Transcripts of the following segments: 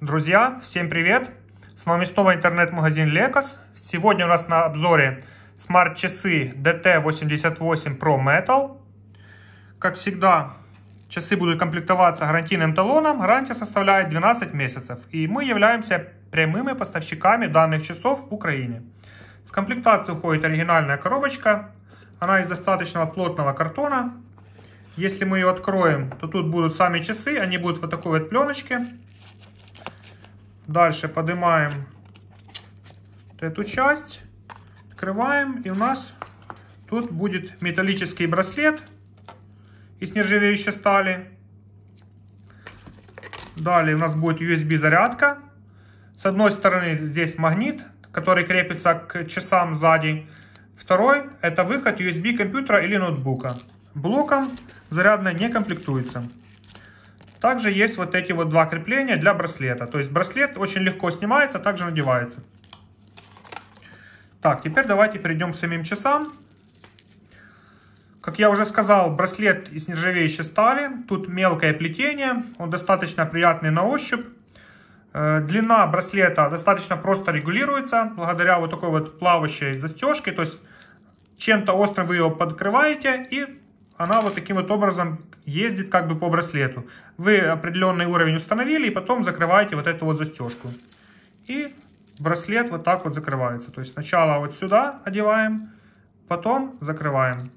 Друзья, всем привет! С вами снова интернет-магазин Лекос. Сегодня у нас на обзоре смарт-часы DT88 Pro Metal. Как всегда, часы будут комплектоваться гарантийным талоном. Гарантия составляет 12 месяцев. И мы являемся прямыми поставщиками данных часов в Украине. В комплектацию входит оригинальная коробочка. Она из достаточно плотного картона. Если мы ее откроем, то тут будут сами часы. Они будут вот такой вот пленочке. Дальше поднимаем эту часть, открываем, и у нас тут будет металлический браслет из нержавеющей стали. Далее у нас будет USB зарядка. С одной стороны здесь магнит, который крепится к часам сзади. Второй это выход USB компьютера или ноутбука. Блоком зарядная не комплектуется. Также есть вот эти вот два крепления для браслета. То есть браслет очень легко снимается, также надевается. Так, теперь давайте перейдем к самим часам. Как я уже сказал, браслет из нержавеющей стали. Тут мелкое плетение, он достаточно приятный на ощупь. Э, длина браслета достаточно просто регулируется, благодаря вот такой вот плавающей застежке. То есть чем-то острым вы ее подкрываете и она вот таким вот образом ездит как бы по браслету. Вы определенный уровень установили и потом закрываете вот эту вот застежку. И браслет вот так вот закрывается. То есть сначала вот сюда одеваем, потом закрываем.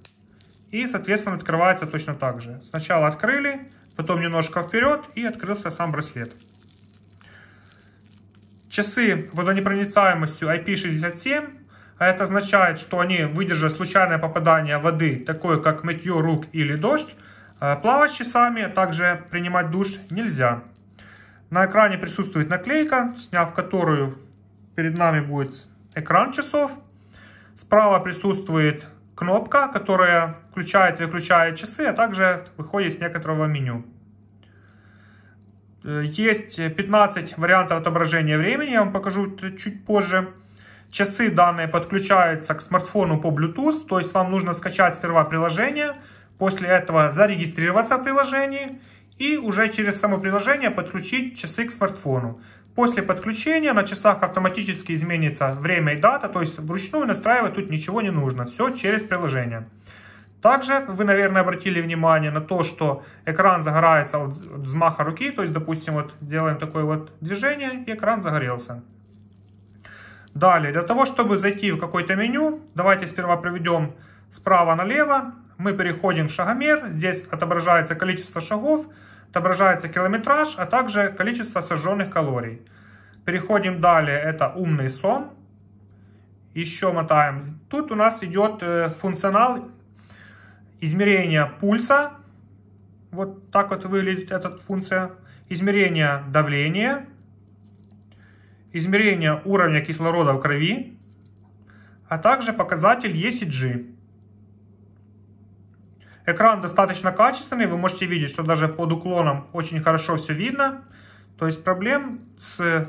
И, соответственно, открывается точно так же. Сначала открыли, потом немножко вперед и открылся сам браслет. Часы водонепроницаемостью IP67 а это означает, что они, выдержав случайное попадание воды, такое как мытье рук или дождь, э, плавать часами, а также принимать душ нельзя. На экране присутствует наклейка, сняв которую перед нами будет экран часов. Справа присутствует кнопка, которая включает и выключает часы, а также выходит из некоторого меню. Э, есть 15 вариантов отображения времени, я вам покажу чуть позже. Часы данные подключаются к смартфону по Bluetooth, то есть вам нужно скачать сперва приложение, после этого зарегистрироваться в приложении и уже через само приложение подключить часы к смартфону. После подключения на часах автоматически изменится время и дата, то есть вручную настраивать тут ничего не нужно, все через приложение. Также вы, наверное, обратили внимание на то, что экран загорается от взмаха руки, то есть, допустим, вот делаем такое вот движение, и экран загорелся. Далее, для того, чтобы зайти в какое-то меню, давайте сперва проведем справа налево. Мы переходим в шагомер. Здесь отображается количество шагов, отображается километраж, а также количество сожженных калорий. Переходим далее, это умный сон. Еще мотаем. Тут у нас идет э, функционал измерения пульса. Вот так вот выглядит эта функция. Измерение давления измерение уровня кислорода в крови, а также показатель ECG. Экран достаточно качественный, вы можете видеть, что даже под уклоном очень хорошо все видно. То есть проблем с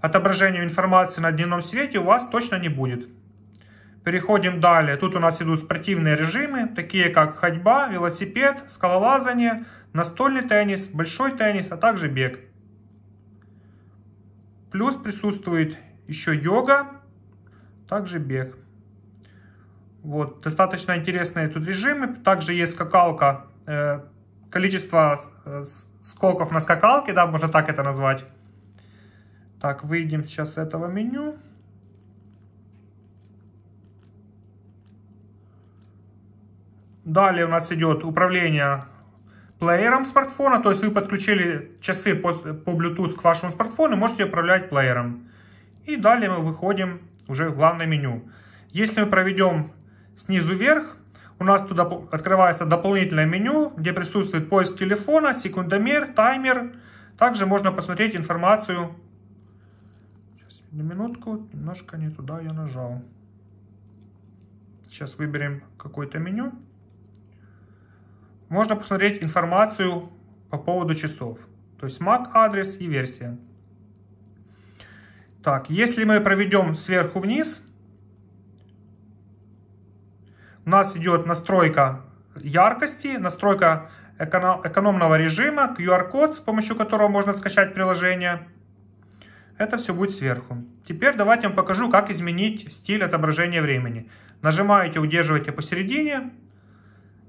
отображением информации на дневном свете у вас точно не будет. Переходим далее. Тут у нас идут спортивные режимы, такие как ходьба, велосипед, скалолазание, настольный теннис, большой теннис, а также бег. Плюс присутствует еще йога, также бег. Вот, достаточно интересные тут режимы. Также есть скакалка, э, количество э, скоков на скакалке, да, можно так это назвать. Так, выйдем сейчас с этого меню. Далее у нас идет управление плеером смартфона, то есть вы подключили часы по, по Bluetooth к вашему смартфону, можете управлять плеером. И далее мы выходим уже в главное меню. Если мы проведем снизу вверх, у нас туда открывается дополнительное меню, где присутствует поиск телефона, секундомер, таймер. Также можно посмотреть информацию. Сейчас, на минутку, немножко не туда я нажал. Сейчас выберем какое-то меню. Можно посмотреть информацию по поводу часов. То есть MAC адрес и версия. Так, если мы проведем сверху вниз, у нас идет настройка яркости, настройка экономного режима, QR-код, с помощью которого можно скачать приложение. Это все будет сверху. Теперь давайте я вам покажу, как изменить стиль отображения времени. Нажимаете, удерживаете посередине,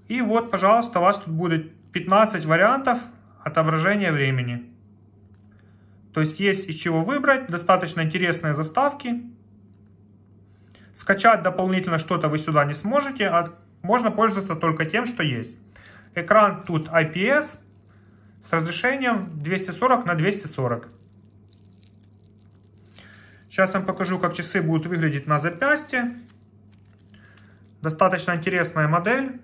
и вот, пожалуйста, у вас тут будет 15 вариантов отображения времени. То есть есть из чего выбрать, достаточно интересные заставки. Скачать дополнительно что-то вы сюда не сможете, а можно пользоваться только тем, что есть. Экран тут IPS с разрешением 240 на 240. Сейчас вам покажу, как часы будут выглядеть на запястье. Достаточно интересная модель.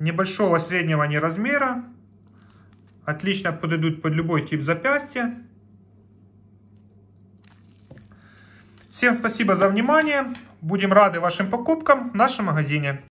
небольшого, среднего не размера. Отлично подойдут под любой тип запястья. Всем спасибо за внимание. Будем рады вашим покупкам в нашем магазине.